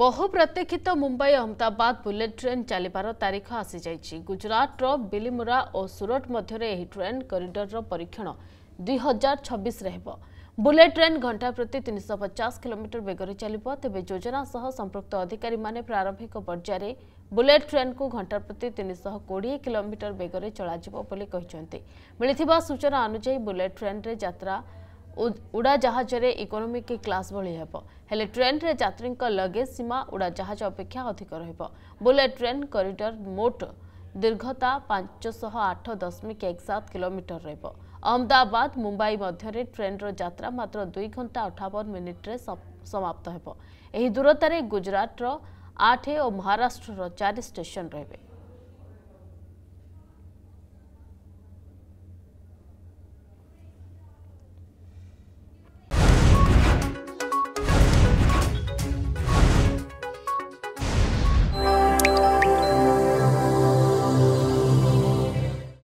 ବହୁ ପ୍ରତୀକ୍ଷିତ Mumbai Ahmedabad bullet train ଚାଲିବାର ତାରିଖ ଆସିଯାଇଛି ଗୁଜରାଟର ବିଲିମୁରା ଓ ସୁରଟ ମଧ୍ୟରେ ଏହି ଟ୍ରେନ୍ କରିଡରର ପରୀକ୍ଷଣ ଦୁଇ ହଜାର ଛବିଶରେ ହେବ ବୁଲେଟ୍ ଟ୍ରେନ୍ ଘଣ୍ଟା ପ୍ରତି ତିନିଶହ ପଚାଶ କିଲୋମିଟର ବେଗରେ ଚାଲିବ ତେବେ ଯୋଜନା ସହ ସମ୍ପୃକ୍ତ ଅଧିକାରୀମାନେ ପ୍ରାରମ୍ଭିକ ପର୍ଯ୍ୟାୟରେ ବୁଲେଟ୍ ଟ୍ରେନ୍କୁ ଘଣ୍ଟା ପ୍ରତି ତିନିଶହ କୋଡ଼ିଏ କିଲୋମିଟର ବେଗରେ ଚଳାଯିବ ବୋଲି କହିଛନ୍ତି ମିଳିଥିବା ସୂଚନା ଅନୁଯାୟୀ ବୁଲେଟ୍ ଟ୍ରେନ୍ରେ ଯାତ୍ରା ଉଡ଼ାଜାହାଜରେ ଇକୋନୋମିକ କ୍ଲାସ୍ ଭଳି ହେବ ହେଲେ ଟ୍ରେନ୍ରେ ଯାତ୍ରୀଙ୍କ ଲଗେଜ୍ ସୀମା ଉଡ଼ାଜାହାଜ ଅପେକ୍ଷା ଅଧିକ ରହିବ ବୁଲେଟ୍ ଟ୍ରେନ୍ କରିଡର୍ ମୋଟ ଦୀର୍ଘତା ପାଞ୍ଚଶହ ଆଠ ଦଶମିକ ଏକ ସାତ କିଲୋମିଟର ରହିବ ଅହମ୍ମଦାବାଦ ମୁମ୍ବାଇ ମଧ୍ୟରେ ଟ୍ରେନ୍ର ଯାତ୍ରା ମାତ୍ର ଦୁଇ ଘଣ୍ଟା ଅଠାବନ ମିନିଟ୍ରେ ସମାପ୍ତ ହେବ ଏହି ଦୂରତାରେ ଗୁଜରାଟର ଆଠ ଓ ମହାରାଷ୍ଟ୍ରର ଚାରି ଷ୍ଟେସନ୍ ରହିବେ